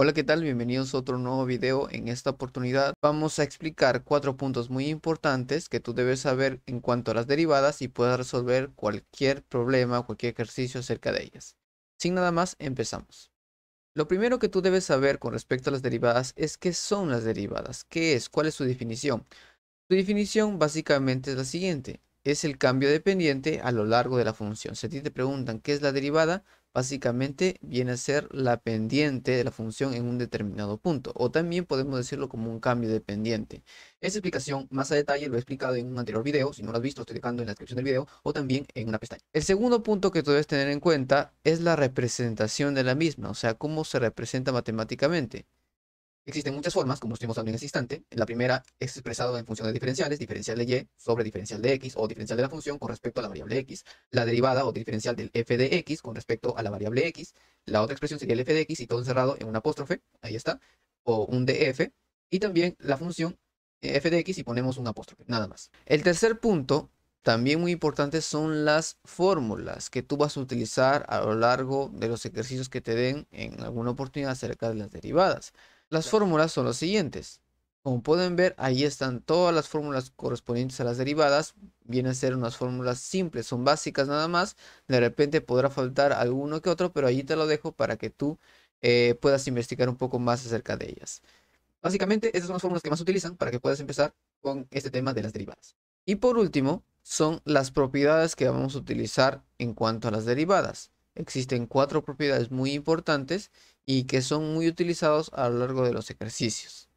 Hola, ¿qué tal? Bienvenidos a otro nuevo video. En esta oportunidad vamos a explicar cuatro puntos muy importantes que tú debes saber en cuanto a las derivadas y puedas resolver cualquier problema, cualquier ejercicio acerca de ellas. Sin nada más, empezamos. Lo primero que tú debes saber con respecto a las derivadas es qué son las derivadas, qué es, cuál es su definición. Su definición básicamente es la siguiente, es el cambio dependiente a lo largo de la función. Si a ti te preguntan qué es la derivada, básicamente viene a ser la pendiente de la función en un determinado punto, o también podemos decirlo como un cambio de pendiente. Esta explicación más a detalle lo he explicado en un anterior video, si no lo has visto estoy dejando en la descripción del video, o también en una pestaña. El segundo punto que tú debes tener en cuenta es la representación de la misma, o sea, cómo se representa matemáticamente. Existen muchas formas, como estuvimos hablando en ese instante. La primera es expresado en funciones diferenciales, diferencial de y sobre diferencial de x o diferencial de la función con respecto a la variable x. La derivada o diferencial del f de x con respecto a la variable x. La otra expresión sería el f de x y todo encerrado en un apóstrofe, ahí está, o un df. Y también la función eh, f de x y ponemos un apóstrofe, nada más. El tercer punto también muy importante, son las fórmulas que tú vas a utilizar a lo largo de los ejercicios que te den en alguna oportunidad acerca de las derivadas. Las fórmulas son las siguientes. Como pueden ver, ahí están todas las fórmulas correspondientes a las derivadas. Vienen a ser unas fórmulas simples, son básicas nada más. De repente podrá faltar alguno que otro, pero allí te lo dejo para que tú eh, puedas investigar un poco más acerca de ellas. Básicamente, estas son las fórmulas que más utilizan para que puedas empezar con este tema de las derivadas. Y por último, son las propiedades que vamos a utilizar en cuanto a las derivadas. Existen cuatro propiedades muy importantes y que son muy utilizados a lo largo de los ejercicios.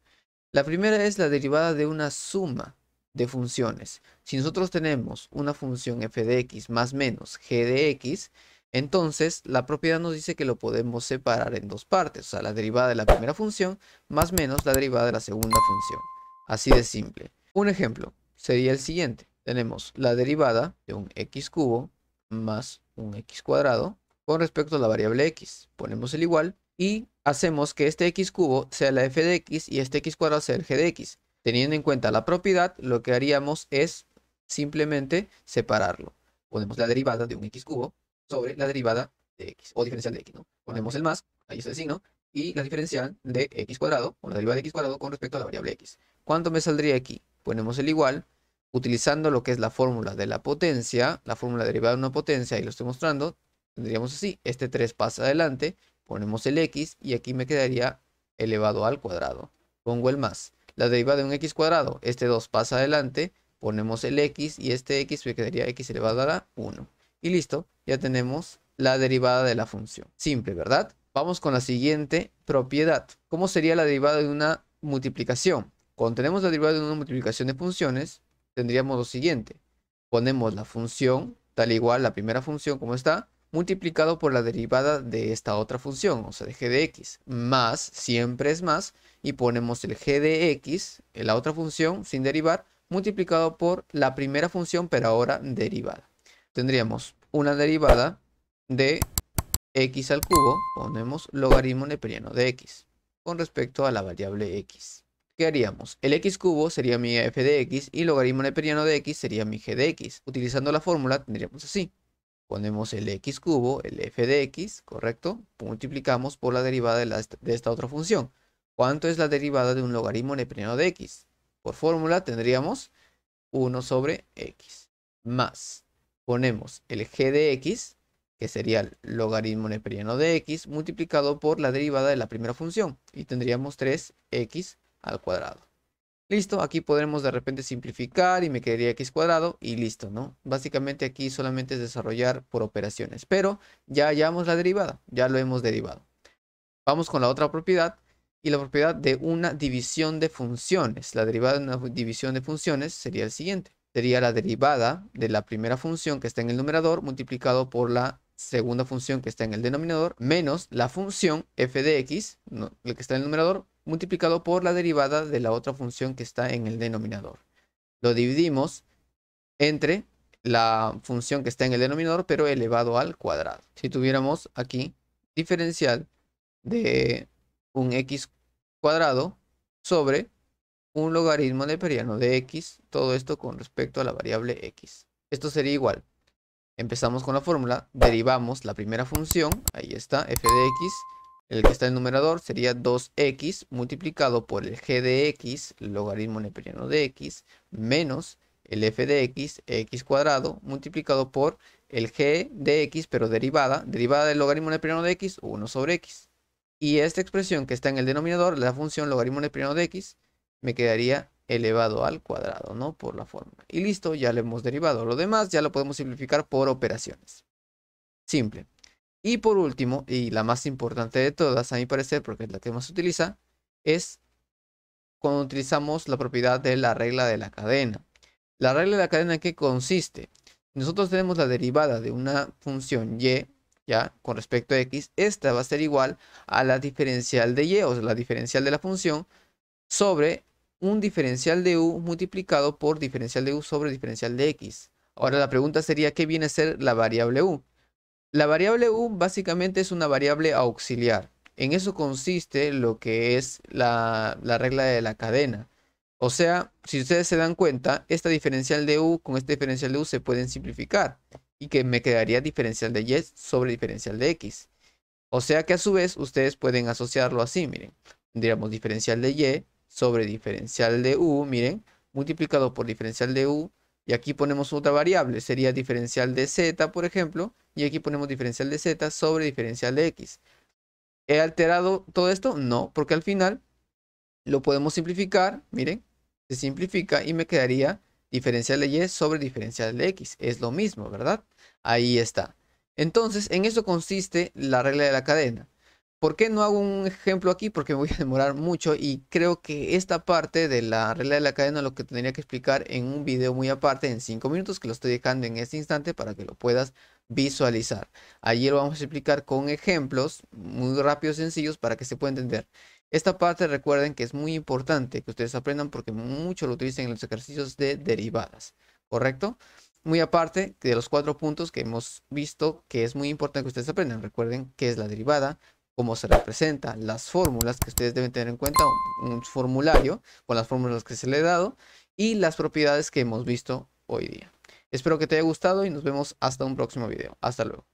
La primera es la derivada de una suma de funciones. Si nosotros tenemos una función f de x más menos g de x, entonces la propiedad nos dice que lo podemos separar en dos partes, o sea, la derivada de la primera función más menos la derivada de la segunda función. Así de simple. Un ejemplo sería el siguiente. Tenemos la derivada de un x cubo más un x cuadrado con respecto a la variable x. Ponemos el igual y hacemos que este x cubo sea la f de x y este x cuadrado sea el g de x. Teniendo en cuenta la propiedad, lo que haríamos es simplemente separarlo. Ponemos la derivada de un x cubo sobre la derivada de x, o diferencial de x, Ponemos el más, ahí está el signo, y la diferencial de x cuadrado, o la derivada de x cuadrado con respecto a la variable x. ¿Cuánto me saldría aquí? Ponemos el igual, utilizando lo que es la fórmula de la potencia, la fórmula derivada de una potencia, y lo estoy mostrando, tendríamos así, este 3 pasa adelante, Ponemos el x y aquí me quedaría elevado al cuadrado. Pongo el más. La derivada de un x cuadrado, este 2 pasa adelante, ponemos el x y este x me quedaría x elevado a la 1. Y listo, ya tenemos la derivada de la función. Simple, ¿verdad? Vamos con la siguiente propiedad. ¿Cómo sería la derivada de una multiplicación? Cuando tenemos la derivada de una multiplicación de funciones, tendríamos lo siguiente. Ponemos la función, tal igual la primera función como está, multiplicado por la derivada de esta otra función, o sea, de g de x, más, siempre es más, y ponemos el g de x, la otra función sin derivar, multiplicado por la primera función, pero ahora derivada. Tendríamos una derivada de x al cubo, ponemos logaritmo neperiano de x, con respecto a la variable x. ¿Qué haríamos? El x cubo sería mi f de x y logaritmo neperiano de x sería mi g de x. Utilizando la fórmula tendríamos así. Ponemos el x cubo, el f de x, ¿correcto? Multiplicamos por la derivada de, esta otra función. ¿Cuánto es la derivada de un logaritmo neperiano de x? Por fórmula tendríamos 1 sobre x más. Ponemos el g de x, que sería el logaritmo neperiano de x, multiplicado por la derivada de la primera función. Y tendríamos 3x al cuadrado. Listo, aquí podremos de repente simplificar y me quedaría x cuadrado y listo, ¿no? Básicamente aquí solamente es desarrollar por operaciones, pero ya hallamos la derivada, ya lo hemos derivado. Vamos con la otra propiedad y la propiedad de una división de funciones. La derivada de una división de funciones sería el siguiente. Sería la derivada de la primera función que está en el numerador multiplicado por la segunda función que está en el denominador menos la función f de x, la que está en el numerador, multiplicado por la derivada de la otra función que está en el denominador. Lo dividimos entre la función que está en el denominador, pero elevado al cuadrado. Si tuviéramos aquí diferencial de un x cuadrado sobre un logaritmo neperiano de x, todo esto con respecto a la variable x. Esto sería igual. Empezamos con la fórmula, derivamos la primera función, ahí está, f de x, el que está en el numerador sería 2x multiplicado por el g de x, logaritmo neperiano de x, menos el f de x, x cuadrado, multiplicado por el g de x, pero derivada, derivada del logaritmo neperiano de x, 1 sobre x. Y esta expresión que está en el denominador, la función logaritmo neperiano de x, me quedaría elevado al cuadrado, ¿no? Por la fórmula. Y listo, ya lo hemos derivado. Lo demás ya lo podemos simplificar por operaciones. Simple. Y por último, y la más importante de todas, a mi parecer, porque es la que más se utiliza, es cuando utilizamos la propiedad de la regla de la cadena. La regla de la cadena que consiste, nosotros tenemos la derivada de una función y, ya, con respecto a x, esta va a ser igual a la diferencial de y, o sea, la diferencial de la función, sobre un diferencial de u multiplicado por diferencial de u sobre diferencial de x. Ahora la pregunta sería, ¿qué viene a ser la variable u? La variable U básicamente es una variable auxiliar. En eso consiste lo que es la, regla de la cadena. O sea, si ustedes se dan cuenta, esta diferencial de U con esta diferencial de U se pueden simplificar. Y que me quedaría diferencial de Y sobre diferencial de X. O sea que a su vez ustedes pueden asociarlo así, miren. Tendríamos diferencial de Y sobre diferencial de U, miren. Multiplicado por diferencial de U. Y aquí ponemos otra variable, sería diferencial de Z, por ejemplo. Y aquí ponemos diferencial de z sobre diferencial de x. ¿He alterado todo esto? No, porque al final lo podemos simplificar. Miren, se simplifica y me quedaría diferencial de y sobre diferencial de x. Es lo mismo, ¿verdad? Ahí está. Entonces, en eso consiste la regla de la cadena. ¿Por qué no hago un ejemplo aquí? Porque me voy a demorar mucho y creo que esta parte de la regla de la cadena lo que tendría que explicar en un video muy aparte en 5 minutos que lo estoy dejando en este instante para que lo puedas visualizar. Allí lo vamos a explicar con ejemplos muy rápidos, sencillos, para que se pueda entender. Esta parte recuerden que es muy importante que ustedes aprendan porque mucho lo utilizan en los ejercicios de derivadas, ¿correcto? Muy aparte de los cuatro puntos que hemos visto que es muy importante que ustedes aprendan. Recuerden qué es la derivada, cómo se representa, las fórmulas que ustedes deben tener en cuenta, un formulario con las fórmulas que se le ha dado y las propiedades que hemos visto hoy día. Espero que te haya gustado y nos vemos hasta un próximo video. Hasta luego.